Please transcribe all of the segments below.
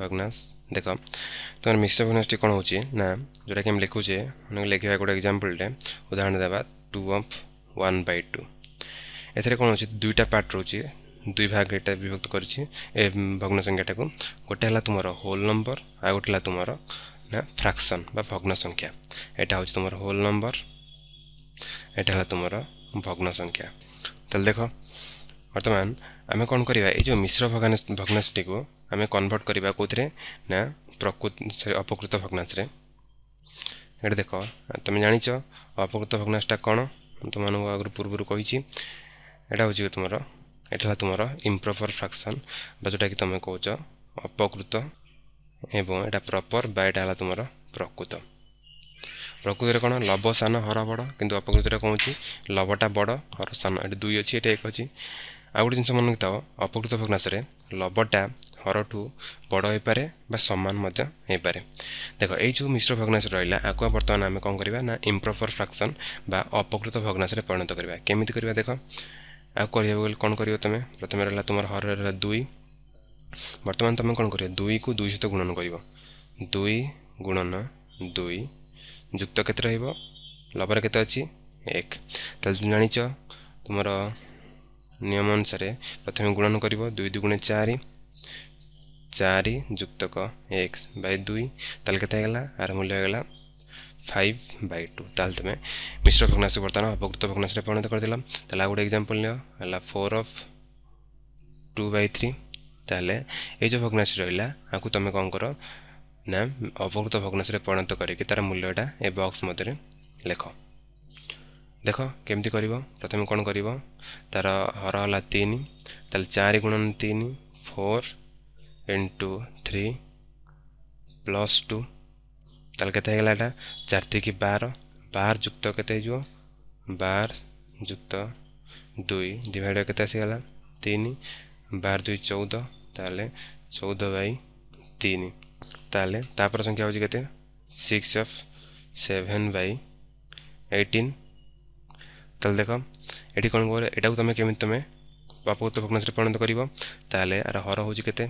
ভগ্নাশ দেখ তোমার মিশ্র ভগ্নাশটি କ'ଣ ହେଉଛି ନା ଯେଉଁଟାକି ଆମେ ଲେଖୁଛେ ମାନେ ଲେଖିବା ଗୋଟେ ଏକ୍ଜାମ୍ପଲ୍ଟେ ଉଦାହରଣ ଦେବା two of one by two ଏଥିରେ କ'ଣ ହେଉଛି ଦୁଇଟା ପାର୍ଟ ରହୁଛି ଦୁଇ ଭାଗଟା ବିଭକ୍ତ କରିଛି ଏ ଭଗ୍ନ ସଂଖ୍ୟାଟାକୁ ଗୋଟେ ହେଲା ତୁମର ହୋଲ୍ ନମ୍ବର ଆଉ ଗୋଟେ ହେଲା ତୁମର ନା ଫ୍ରାକ୍ସନ୍ ବା ଭଗ୍ନ ସଂଖ୍ୟା ଏଇଟା ହେଉଛି ତୁମର ହୋଲ୍ ନମ୍ବର ଏଇଟା ହେଲା ତୁମର ଭଗ୍ନ ସଂଖ୍ୟା ତାହେଲେ ଦେଖ ବର୍ତ୍ତମାନ ଆମେ କ'ଣ କରିବା ଏଇ ଯେଉଁ ମିଶ୍ର ଭଗ୍ନାଶଟିକୁ आम कनभर्ट करवा कौरे ना प्रकृत अपकृत भग्नाश्रे ये देख तुम जान अपकृत भग्नाशा कौन तुम आगे पूर्व कही हूँ तुम यहाँ तुम इम्रपर फ्राक्शन जोटा कि तुम कौच अपकृत एवं यहाँ प्रपर बाटा है तुम प्रकृत प्रकृति में कौन लव सान हर बड़ कितु अपकृत कौन लवटा बड़ हर सान ये दुई अच्छी एक अच्छी ଆଉ ଗୋଟେ ଜିନିଷ ମନେ ରଖିଥାଅ ଅପକୃତ ଭଗ୍ନାଶରେ ଲବଟା ହରଠୁ ବଡ଼ ହୋଇପାରେ ବା ସମାନ ମଧ୍ୟ ହୋଇପାରେ ଦେଖ ଏଇ ଯେଉଁ ମିଶ୍ର ଭଗ୍ନାଶ ରହିଲା ଆକୁ ବର୍ତ୍ତମାନ ଆମେ କ'ଣ କରିବା ନା ଇମ୍ପ୍ରପର୍ ଫ୍ରାକ୍ସନ୍ ବା ଅପକୃତ ଭଗ୍ନାଶରେ ପରିଣତ କରିବା କେମିତି କରିବା ଦେଖ ଆଉ କରିବାକୁ ଗଲେ କ'ଣ କରିବ ତୁମେ ପ୍ରଥମେ ରହିଲା ତୁମର ହର ରହିଲା ଦୁଇ ବର୍ତ୍ତମାନ ତୁମେ କ'ଣ କରିବ ଦୁଇକୁ ଦୁଇ ସହିତ ଗୁଣନ କରିବ ଦୁଇ ଗୁଣନ ଦୁଇ ଯୁକ୍ତ କେତେ ରହିବ ଲବର କେତେ ଅଛି ଏକ ତାହେଲେ ଜାଣିଛ ତୁମର ନିୟମ ଅନୁସାରେ ପ୍ରଥମେ ଗୁଣନ କରିବ ଦୁଇ ଦୁଗୁଣେ ଚାରି ଚାରି ଯୁକ୍ତକ ଏକ୍ସ ବାଇ ଦୁଇ ତାହେଲେ କେତେ ହେଇଗଲା ଆର ମୂଲ୍ୟ ହେଇଗଲା ফাইভ বাই টু তাহলে তুমি মিশ্র ভগ্নাংশ বর্তমান অপকৃত ভগ্নাংশে পরিণত করে দিলাম তাহলে আর গোটে এক্সাম্পল নিও হল four of two by three তাহলে এই যে ভগ্নাংশ রহিলা আকু তুমি কম কর না অপকৃত ভগ্নাংশে পরিণত করি তার মূল্যটা এ বক্স মধ্যে লেখ देख केमती कर प्रथम कौन कर तार हर है तीन तेल चार गुणन तीन four into three plus two तेल के चार कि बार बार युक्त केत बार युक्त दुई डिड के तीन बार दुई चौद ताल चौद बन ताल तापर संख्या होते सिक्स अफ सेभेन बैटीन ତାହେଲେ ଦେଖ ଏଠି କ'ଣ କହିବ ଏଟାକୁ ତୁମେ କେମିତି ତୁମେ ବାପଗତ ଭଗ୍ନାଂଶରେ ପରିଣତ କରିବ ତାହେଲେ ଆର ହର ହେଉଛି କେତେ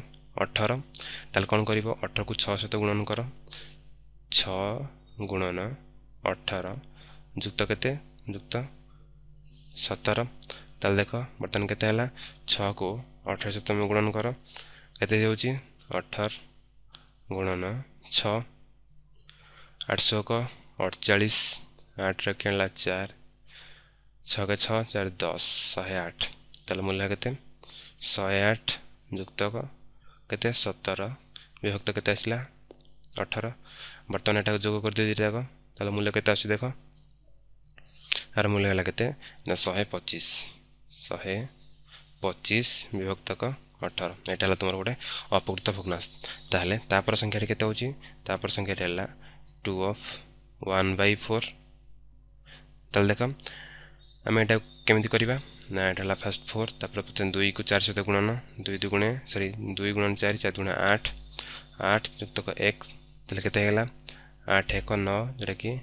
ଅଠର ତାହେଲେ କ'ଣ କରିବ ଅଠରକୁ ଛଅ ସହିତ ଗୁଣନ କର ଛଅ ଗୁଣନ ଅଠର ଯୁକ୍ତ କେତେ ଯୁକ୍ତ ସତର ତାହେଲେ ଦେଖ ବର୍ତ୍ତମାନ କେତେ ହେଲା ଛଅକୁ ଅଠର ସହିତ ତୁମେ ଗୁଣନ କର କେତେ ହେଉଛି ଅଠର ଗୁଣନ ଛଅ ଆଠଶହ ଅଠଚାଳିଶ ଆଠ ରଖିଲା ଚାରି ছকে ছ চার দশ শহে আট তাহলে মূল্য কেতে শহে আট যুক্ত কেতে সতর বিভক্ত কেতে আসলা অঠর বর্তমানে এটা যোগ করে দিয়ে দুইটাক তাহলে মূল্য কেতে আসছে দেখ আর মূল্য হল কেতে না শহে পঁচিশ শহে পঁচিশ বিভক্তক ଅଠର ଏଇଟା ହେଲା ତୁମର ଗୋଟେ ଅପକୃତ ଭଗ୍ନାଂଶ ତାହେଲେ ତାପର ସଂଖ୍ୟାଟି କେତେ ହେଉଛି ତାପର ସଂଖ୍ୟାଟି ହେଲା two of one by four ତାହେଲେ ଦେଖ आम एटा केमी करवा ना यहाँ फास्ट फोर तापर प्रथम दुई को चार सहित गुणन दुई दुगुणे सरी दुई गुणन चार चार दुगुणे आठ आठ युक्तक एक तेल के आठ एक नौ जोटा कि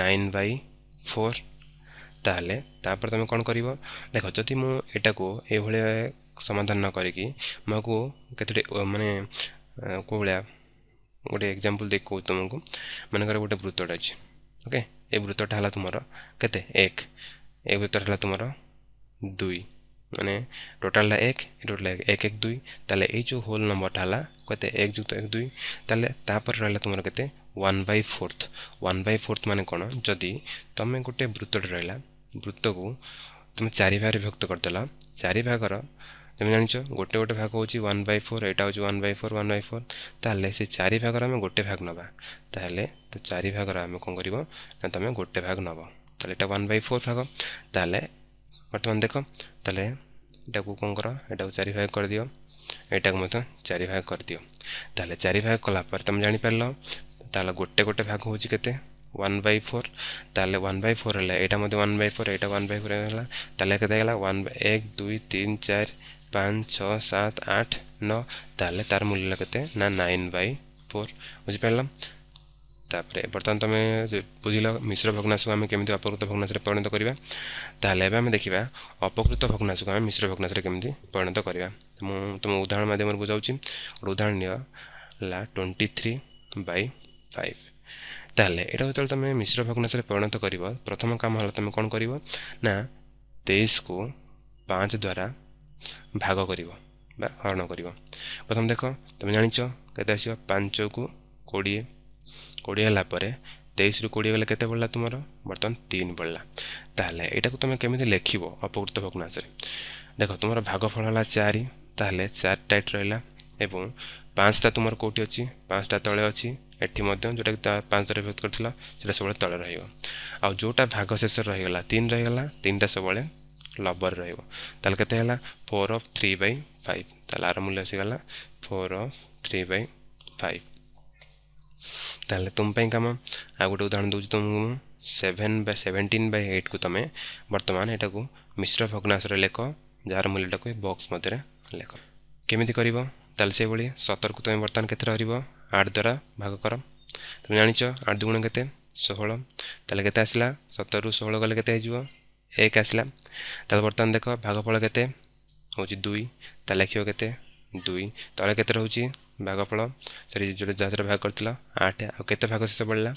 नाइन बै फोर ତାହେଲେ ତାପରେ ତୁମେ କ'ଣ କରିବ ଦେଖ ଯଦି ମୁଁ ଏଟାକୁ ଏଭଳିଆ ସମାଧାନ ନ କରିକି ମୁଁ ଆକୁ କେତୋଟି ମାନେ କେଉଁ ଭଳିଆ ଗୋଟେ ଏକ୍ଜାମ୍ପଲ୍ ଦେଇ କହୁଛି ତୁମକୁ ମନେକର ଗୋଟେ ବୃତ୍ତଟା ଅଛି ଓକେ ଏ ବୃତ୍ତଟା ହେଲା ତୁମର କେତେ ଏକ ଏକ ଭିତର ହେଲା ତୁମର ଦୁଇ ମାନେ ଟୋଟାଲଟା ଏକ ଟୋଟାଲ ଏକ ଏକ ଏକ ଦୁଇ ତାହେଲେ ଏଇ ଯେଉଁ ହୋଲ୍ ନମ୍ବରଟା ହେଲା କେତେ ଏକ ଯୁକ୍ତ ଏକ ଦୁଇ ତାହେଲେ ତାପରେ ରହିଲା ତୁମର କେତେ one by fourth one by fourth ମାନେ କ'ଣ ଯଦି ତୁମେ ଗୋଟେ ବୃତ୍ତଟେ ରହିଲା ବୃତ୍ତକୁ ତୁମେ ଚାରି ଭାଗରେ ବିଭକ୍ତ କରିଦେଲ ଚାରି ଭାଗର তুমি জাঁচ গোটে গোটে ভাগ হচ্ছে ওয়ান বাই ফোর এটা হচ্ছে one by four one by four তাহলে সে চারি ভাগর আমি গোটে ভাগ নবা তাহলে তো চারি ভাগর আমি কম করব না তুমি গোটে ভাগ নব তাহলে এটা ওয়ান বাই ফোর ভাগ তাহলে বর্তমান দেখো তাহলে এটাকে কম কর এটাকে চারি ভাগ করে দিও এটাকে মধ্যে চারি ভাগ করে দিও তাহলে চারি ভাগ কলা পরে তুমি জাঁপারল তাহলে গোটে গোটে ভাগ হচ্ছে কেতে ওয়ান বাই ফোর তাহলে ওয়ান বাই ফোর হলে এটা মধ্যে ওয়ান বাই ফোর এটা ওয়ান বাই ফোর হয়ে গেল তাহলে কেতে গেল ওয়ান বাই এক দুই তিন চার পাঁচ ছ সাত আট ন তাহলে তার মূল্য কেতে না নাইন বাই ফোর বুঝিপারলাম তাপরে বর্ତ୍ତমান তুমি বুঝিল মিশ্র ভগ্নাশକୁ ଆମେ କେମିତି ଅପକୃତ ଭଗ୍ନାଶରେ ପରିଣତ କରିବା ତାହେଲେ ଏବେ ଆମେ ଦେଖିବା ଅପକୃତ ଭଗ୍ନାଶକୁ ଆମେ ମିଶ୍ର ଭଗ୍ନାଶରେ କେମିତି ପରିଣତ କରିବା ମୁଁ ତୁମ ଉଦାହରଣ ମାଧ୍ୟମରେ ବୁଝାଉଛି ଗୋଟେ ଉଦାହରଣ ନିଅ ହେଲା ଟ୍ୱେଣ୍ଟି ଥ୍ରୀ ବାଇ ଫାଇଭ୍ ତାହେଲେ ଏଇଟା ଯେତେବେଳେ ତୁମେ ମିଶ୍ର ଭଗ୍ନାଶରେ ପରିଣତ କରିବ ପ୍ରଥମ କାମ ହେଲା ତୁମେ କ'ଣ କରିବ ନା ତେଇଶକୁ ପାଞ୍ଚ ଦ୍ୱାରା ଭାଗ କରିବ ବା ହରଣ କରିବ ପ୍ରଥମେ ଦେଖ ତୁମେ ଜାଣିଛ କେତେ ଆସିବ ପାଞ୍ଚକୁ କୋଡ଼ିଏ କୋଡ଼ିଏ ହେଲା ପରେ ତେଇଶରୁ କୋଡ଼ିଏ ଗଲେ କେତେ ପଡ଼ିଲା ତୁମର ବର୍ତ୍ତମାନ ତିନି ପଡ଼ିଲା ତାହେଲେ ଏଇଟାକୁ ତୁମେ କେମିତି ଲେଖିବ ଅପକୃତ ଭଗ୍ନାଶରେ ଦେଖ ତୁମର ଭାଗଫଳ ହେଲା ଚାରି ତାହେଲେ ଚାରି ଟାଇଟ୍ ରହିଲା ଏବଂ ପାଞ୍ଚଟା ତୁମର କେଉଁଠି ଅଛି ପାଞ୍ଚଟା ତଳେ ଅଛି ଏଠି ମଧ୍ୟ ଯେଉଁଟାକି ପାଞ୍ଚ ଥର ବିଭକ୍ତ କରିଥିଲା ସେଇଟା ସବୁବେଳେ ତଳେ ରହିବ ଆଉ ଯେଉଁଟା ଭାଗ ଶେଷରେ ରହିଗଲା ତିନି ରହିଗଲା ତିନିଟା ସବୁବେଳେ ଲବର୍ରେ ରହିବ ତାହେଲେ କେତେ ହେଲା four of three by five ତାହେଲେ ଆର ମୂଲ୍ୟ ଆସିଗଲା four of three by five ତାହେଲେ ତୁମ ପାଇଁ କାମ ଆଉ ଗୋଟେ ଉଦାହରଣ ଦେଉଛି ତୁମକୁ ମୁଁ ସେଭେନ୍ ବାଇ ସେଭେଣ୍ଟିନ୍ ବାଇ ଏଇଟ୍କୁ ତୁମେ ବର୍ତ୍ତମାନ ଏଟାକୁ ମିଶ୍ର ଭଗ୍ନାଂଶରେ ଲେଖ ଯାହାର ମୂଲ୍ୟଟାକୁ ଏ ବକ୍ସ ମଧ୍ୟରେ ଲେଖ କେମିତି କରିବ ତାହେଲେ ସେଭଳି ସତରକୁ ତୁମେ ବର୍ତ୍ତମାନ କେତେ ରହିବ ଆଠ ଦ୍ୱାରା ଭାଗ କର ତୁମେ ଜାଣିଛ ଆଠ ଦୁଗୁଣ କେତେ ଷୋହଳ ତାହେଲେ କେତେ ଆସିଲା ସତରରୁ ଷୋହଳ ଗଲେ କେତେ ହେଇଯିବ ଏକ ଆସିଲା ତାହେଲେ ବର୍ତ୍ତମାନ ଦେଖ ଭାଗଫଳ କେତେ ହେଉଛି ଦୁଇ ତାହେଲେ ଲେଖିବ କେତେ ଦୁଇ ତଳେ କେତେ ରହୁଛି भागफल सरी जो जहाँ भाग कर आठ आते भाग शेष पड़ा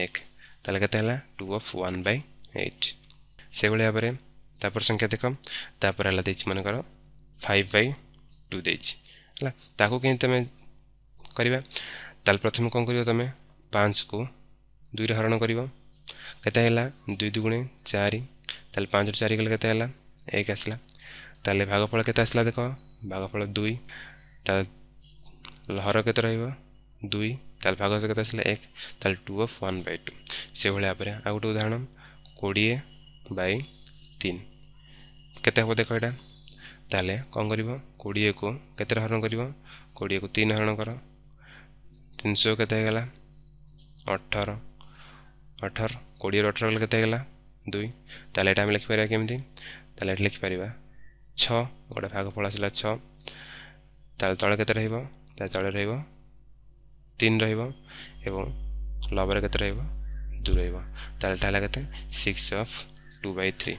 एक तेल के two of one by eight से भाई भाव में तापर संख्या देख तापर है मनकर फाइव बै टू देला कहीं तुम करवा प्रथम कौन कर तुम पाँच को दुई हरण कर दुई दुगुणे चार पाँच रू चार के एक आसला तेल भागफल के देख भागफल दुई লহর কেতে রহব দুই তাহলে ভাগ সে কেতে আসলে এক তাহলে two of one by two সেভাবে এপরে আউ গোটে উদাহরণ কোড়িয়ে বাই তিন কেতে হব দেখ এটা তাহলে কম করব কোড়িয়ে কু কেতে হরণ করব কোড়িয়ে কু তিন হরণ কর তিনশো কেতে হয়ে গেল অঠর অঠর কোড়িয়ে অঠর গেলে কেতে হয়ে গেল দুই তাহলে এটা আমি লিখিপার কেমি তাহলে এটা লিখিপার ছ গোটে ভাগ ফল আসলা ছ তাহলে তলে কেতে রহব ତା ତଳେ ରହିବ ତିନି ରହିବ ଏବଂ ଲବର କେତେ ରହିବ ଦୁଇ ରହିବ ତାହେଲେ ଟା ହେଲା କେତେ six of two by three